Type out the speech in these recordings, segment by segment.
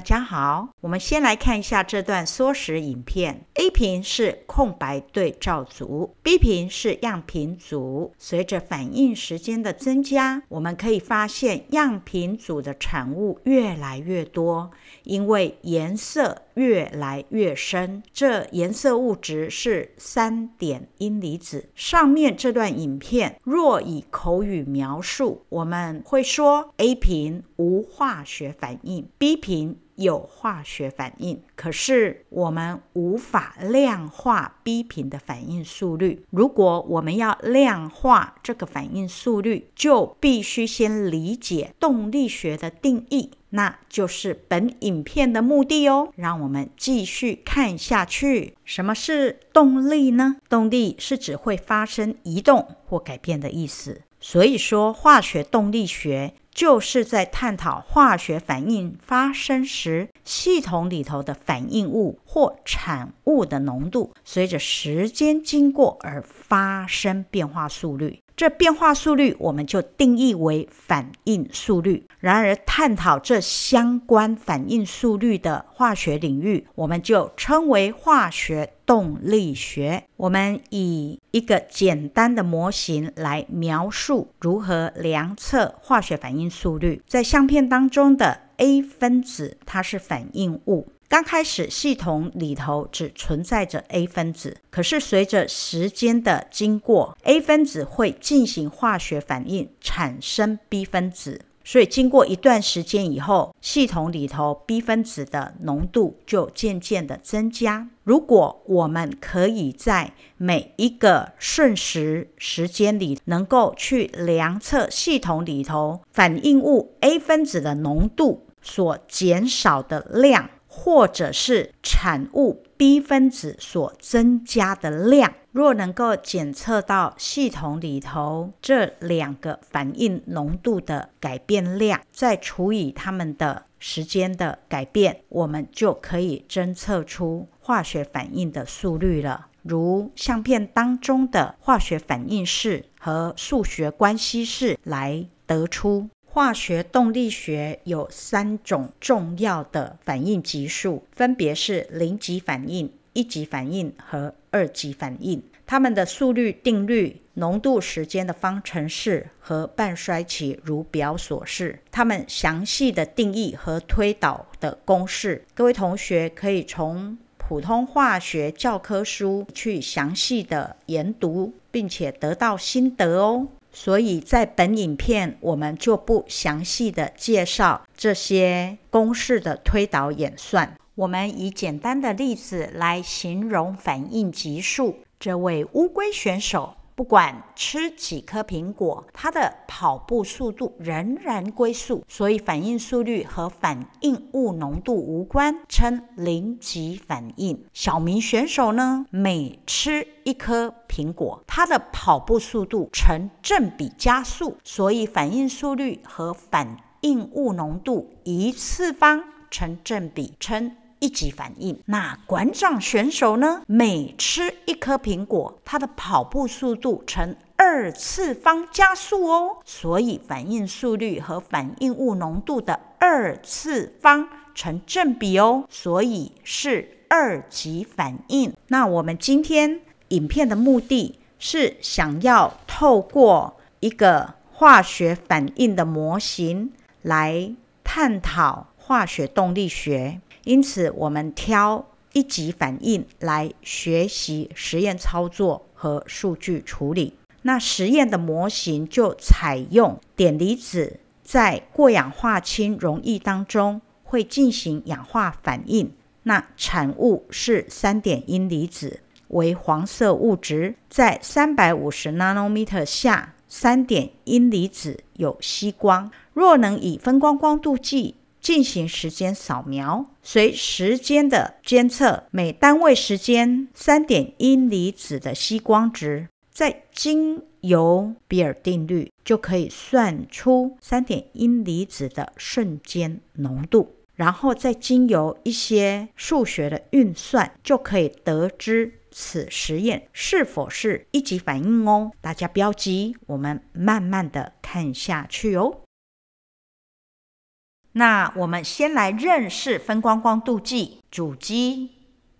大家好，我们先来看一下这段缩时影片。A 屏是空白对照组，B 屏是样品组。随着反应时间的增加，我们可以发现样品组的产物越来越多，因为颜色。越来越深，这颜色物质是三点阴离子。上面这段影片若以口语描述，我们会说 A 频无化学反应，B 频有化学反应。可是我们无法量化 B 频的反应速率。如果我们要量化这个反应速率，就必须先理解动力学的定义。那就是本影片的目的哦，让我们继续看下去。什么是动力呢？动力是指会发生移动或改变的意思。所以说，化学动力学就是在探讨化学反应发生时，系统里头的反应物或产物的浓度随着时间经过而发生变化速率。这变化速率我们就定义为反应速率。然而，探讨这相关反应速率的化学领域，我们就称为化学动力学。我们以一个简单的模型来描述如何量测化学反应速率。在相片当中的 A 分子，它是反应物。刚开始，系统里头只存在着 A 分子。可是，随着时间的经过，A 分子会进行化学反应，产生 B 分子。所以，经过一段时间以后，系统里头 B 分子的浓度就渐渐的增加。如果我们可以在每一个瞬时时间里，能够去量测系统里头反应物 A 分子的浓度所减少的量。或者是产物 B 分子所增加的量，若能够检测到系统里头这两个反应浓度的改变量，再除以它们的时间的改变，我们就可以侦测出化学反应的速率了。如相片当中的化学反应式和数学关系式来得出。化学动力学有三种重要的反应级数，分别是零级反应、一级反应和二级反应。它们的速率定律、浓度时间的方程式和半衰期如表所示。它们详细的定义和推导的公式，各位同学可以从普通化学教科书去详细的研读，并且得到心得哦。所以在本影片，我们就不详细的介绍这些公式的推导演算。我们以简单的例子来形容反应级数。这位乌龟选手。不管吃几颗苹果，它的跑步速度仍然归宿，所以反应速率和反应物浓度无关，称零级反应。小明选手呢，每吃一颗苹果，他的跑步速度成正比加速，所以反应速率和反应物浓度一次方成正比，称。一级反应。那馆长选手呢？每吃一颗苹果，他的跑步速度呈二次方加速哦。所以反应速率和反应物浓度的二次方成正比哦。所以是二级反应。那我们今天影片的目的是想要透过一个化学反应的模型来探讨化学动力学。因此，我们挑一级反应来学习实验操作和数据处理。那实验的模型就采用碘离子在过氧化氢溶液当中会进行氧化反应，那产物是三碘阴离子，为黄色物质。在三百五十 nanometer 下，三碘阴离子有吸光。若能以分光光度计进行时间扫描。随时间的监测，每单位时间三点阴离子的吸光值，在经由比尔定律就可以算出三点阴离子的瞬间浓度，然后再经由一些数学的运算，就可以得知此实验是否是一级反应哦。大家不要急，我们慢慢的看下去哦。那我们先来认识分光光度计主机、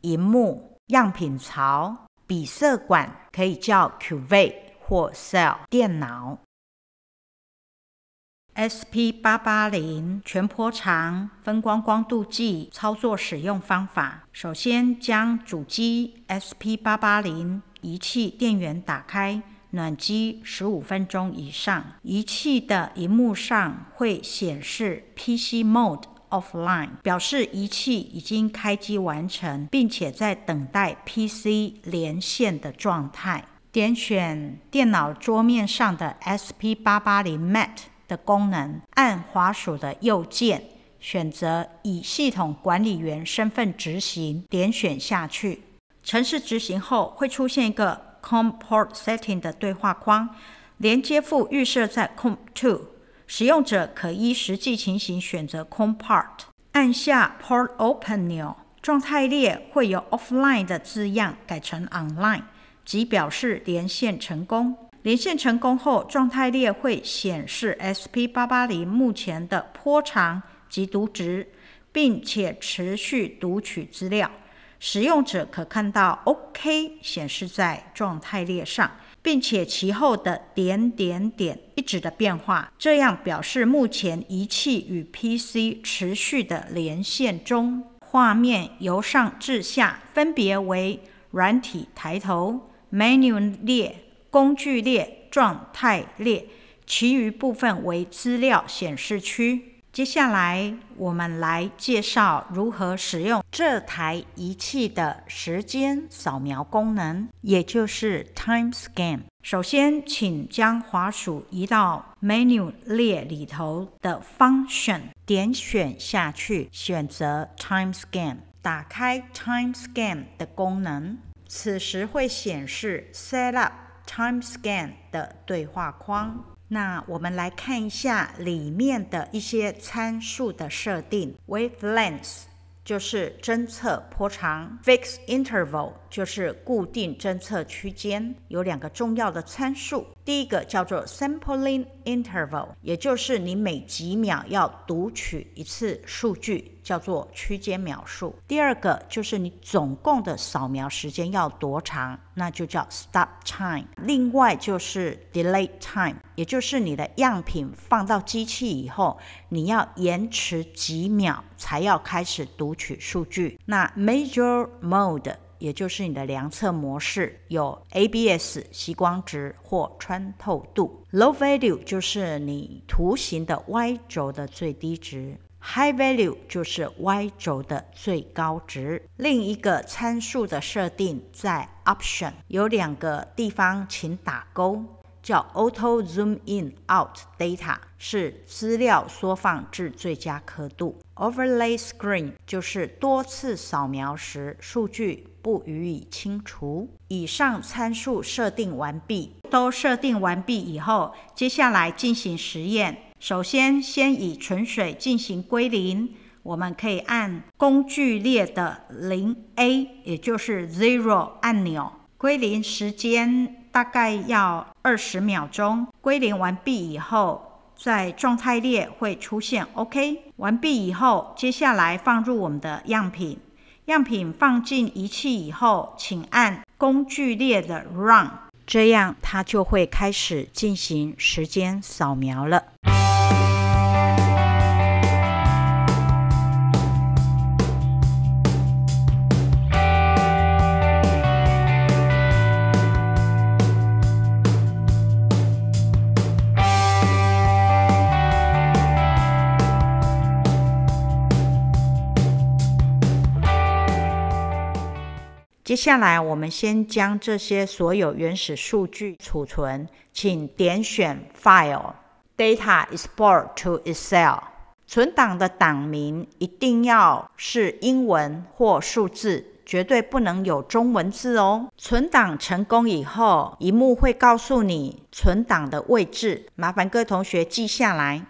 荧幕、样品槽、比色管，可以叫 c u v e 或 cell。电脑 SP880 全波长分光光度计操作使用方法。首先将主机 SP880 仪器电源打开。暖机十五分钟以上，仪器的荧幕上会显示 PC Mode Offline，表示仪器已经开机完成，并且在等待 PC 连线的状态。点选电脑桌面上的 SP880 Mat 的功能，按滑鼠的右键，选择以系统管理员身份执行，点选下去。程式执行后会出现一个。COM Port Setting 的对话框，连接副预设在 COM2，使用者可依实际情形选择 COM Port。按下 Port Open 钮，状态列会有 Offline 的字样，改成 Online，即表示连线成功。连线成功后，状态列会显示 SP880 目前的波长及读值，并且持续读取资料。使用者可看到 “OK” 显示在状态列上，并且其后的点点点一直的变化，这样表示目前仪器与 PC 持续的连线中。画面由上至下分别为软体抬头、menu 列、工具列、状态列，其余部分为资料显示区。接下来，我们来介绍如何使用这台仪器的时间扫描功能，也就是 Time Scan。首先，请将滑鼠移到 Menu 列里头的 Function 点选下去，选择 Time Scan，打开 Time Scan 的功能。此时会显示 Set up Time Scan 的对话框。那我们来看一下里面的一些参数的设定，wavelength 就是侦测波长，fixed interval。就是固定侦测区间有两个重要的参数，第一个叫做 sampling interval，也就是你每几秒要读取一次数据，叫做区间秒数。第二个就是你总共的扫描时间要多长，那就叫 s t o p t time。另外就是 delay time，也就是你的样品放到机器以后，你要延迟几秒才要开始读取数据。那 major mode。也就是你的量测模式有 ABS 吸光值或穿透度，low value 就是你图形的 Y 轴的最低值，high value 就是 Y 轴的最高值。另一个参数的设定在 Option 有两个地方，请打勾，叫 Auto Zoom In Out Data 是资料缩放至最佳刻度，Overlay Screen 就是多次扫描时数据。不予以清除。以上参数设定完毕，都设定完毕以后，接下来进行实验。首先，先以纯水进行归零。我们可以按工具列的零 A，也就是 Zero 按钮。归零时间大概要二十秒钟。归零完毕以后，在状态列会出现 OK。完毕以后，接下来放入我们的样品。样品放进仪器以后，请按工具列的 Run，这样它就会开始进行时间扫描了。接下来，我们先将这些所有原始数据储存，请点选 File Data Export to Excel。存档的档名一定要是英文或数字，绝对不能有中文字哦。存档成功以后，屏幕会告诉你存档的位置，麻烦各位同学记下来。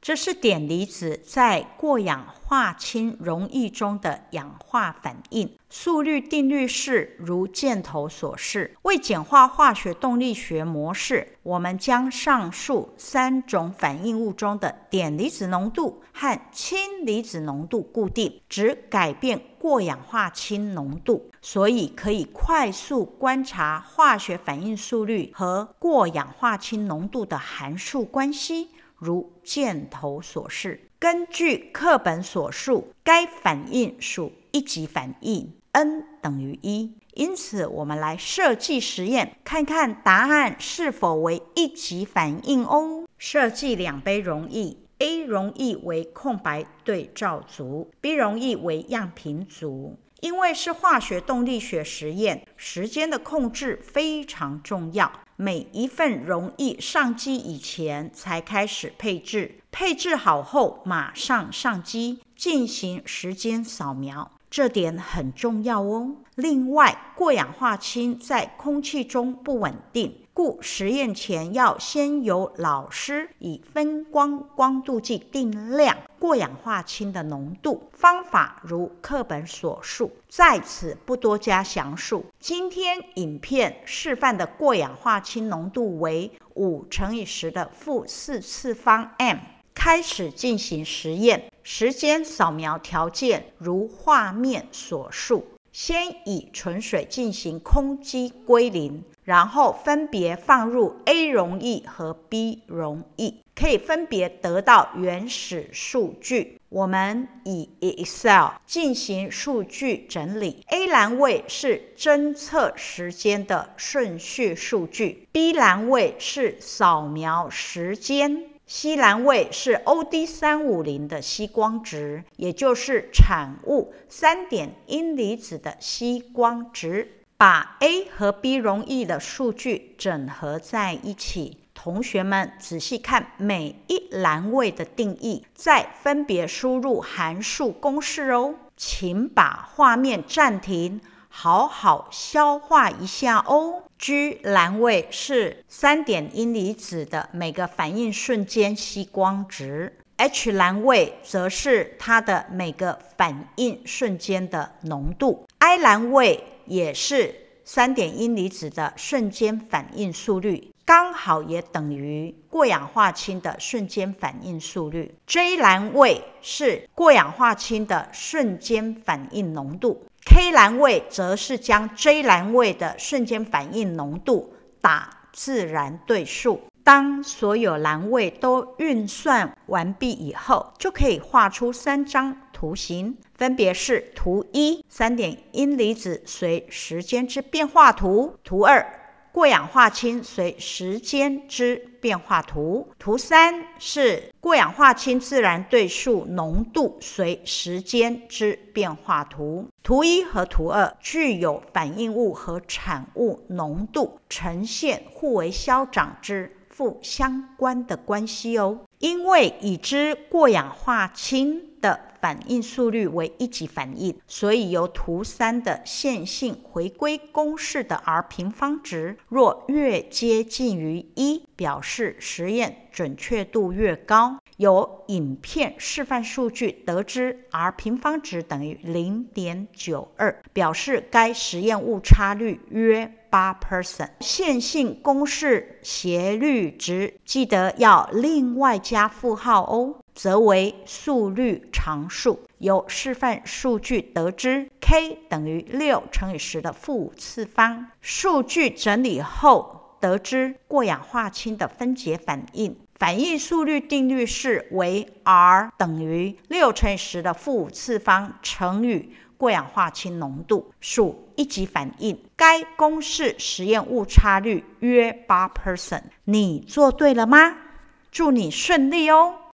这是碘离子在过氧化氢溶液中的氧化反应。速率定律是如箭头所示。为简化化学动力学模式，我们将上述三种反应物中的碘离子浓度和氢离子浓度固定，只改变过氧化氢浓度，所以可以快速观察化学反应速率和过氧化氢浓度的函数关系。如箭头所示，根据课本所述，该反应属一级反应，n 等于一。因此，我们来设计实验，看看答案是否为一级反应哦。设计两杯溶液，A 溶液为空白对照组，B 溶液为样品组。因为是化学动力学实验，时间的控制非常重要。每一份溶液上机以前才开始配置，配置好后马上上机进行时间扫描。这点很重要哦。另外，过氧化氢在空气中不稳定，故实验前要先由老师以分光光度计定量过氧化氢的浓度，方法如课本所述，在此不多加详述。今天影片示范的过氧化氢浓度为五乘以十的负四次方 M，开始进行实验。时间扫描条件如画面所述，先以纯水进行空基归零，然后分别放入 A 溶液和 B 溶液，可以分别得到原始数据。我们以 Excel 进行数据整理，A 栏位是侦测时间的顺序数据，B 栏位是扫描时间。西蓝位是 O D 三五零的吸光值，也就是产物三点阴离子的吸光值。把 A 和 B 容易的数据整合在一起。同学们仔细看每一栏位的定义，再分别输入函数公式哦。请把画面暂停。好好消化一下哦。g 蓝位是三点阴离子的每个反应瞬间吸光值，h 蓝位则是它的每个反应瞬间的浓度，i 蓝位也是三点阴离子的瞬间反应速率，刚好也等于过氧化氢的瞬间反应速率。j 蓝位是过氧化氢的瞬间反应浓度。K 蓝位则是将 J 栏位的瞬间反应浓度打自然对数。当所有栏位都运算完毕以后，就可以画出三张图形，分别是图一三点阴离子随时间之变化图，图二。过氧化氢随时间之变化图，图三是过氧化氢自然对数浓度随时间之变化图。图一和图二具有反应物和产物浓度呈现互为消长之负相关的关系哦。因为已知过氧化氢的。反应速率为一级反应，所以由图三的线性回归公式的 R 平方值，若越接近于一，表示实验准确度越高。由影片示范数据得知，R 平方值等于零点九二，表示该实验误差率约。八 percent，线性公式斜率值记得要另外加负号哦，则为速率常数。由示范数据得知，k 等于六乘以十的负五次方。数据整理后得知，过氧化氢的分解反应反应速率定律是为 r 等于六乘以十的负五次方乘以过氧化氢浓度属一级反应，该公式实验误差率约八 percent，你做对了吗？祝你顺利哦！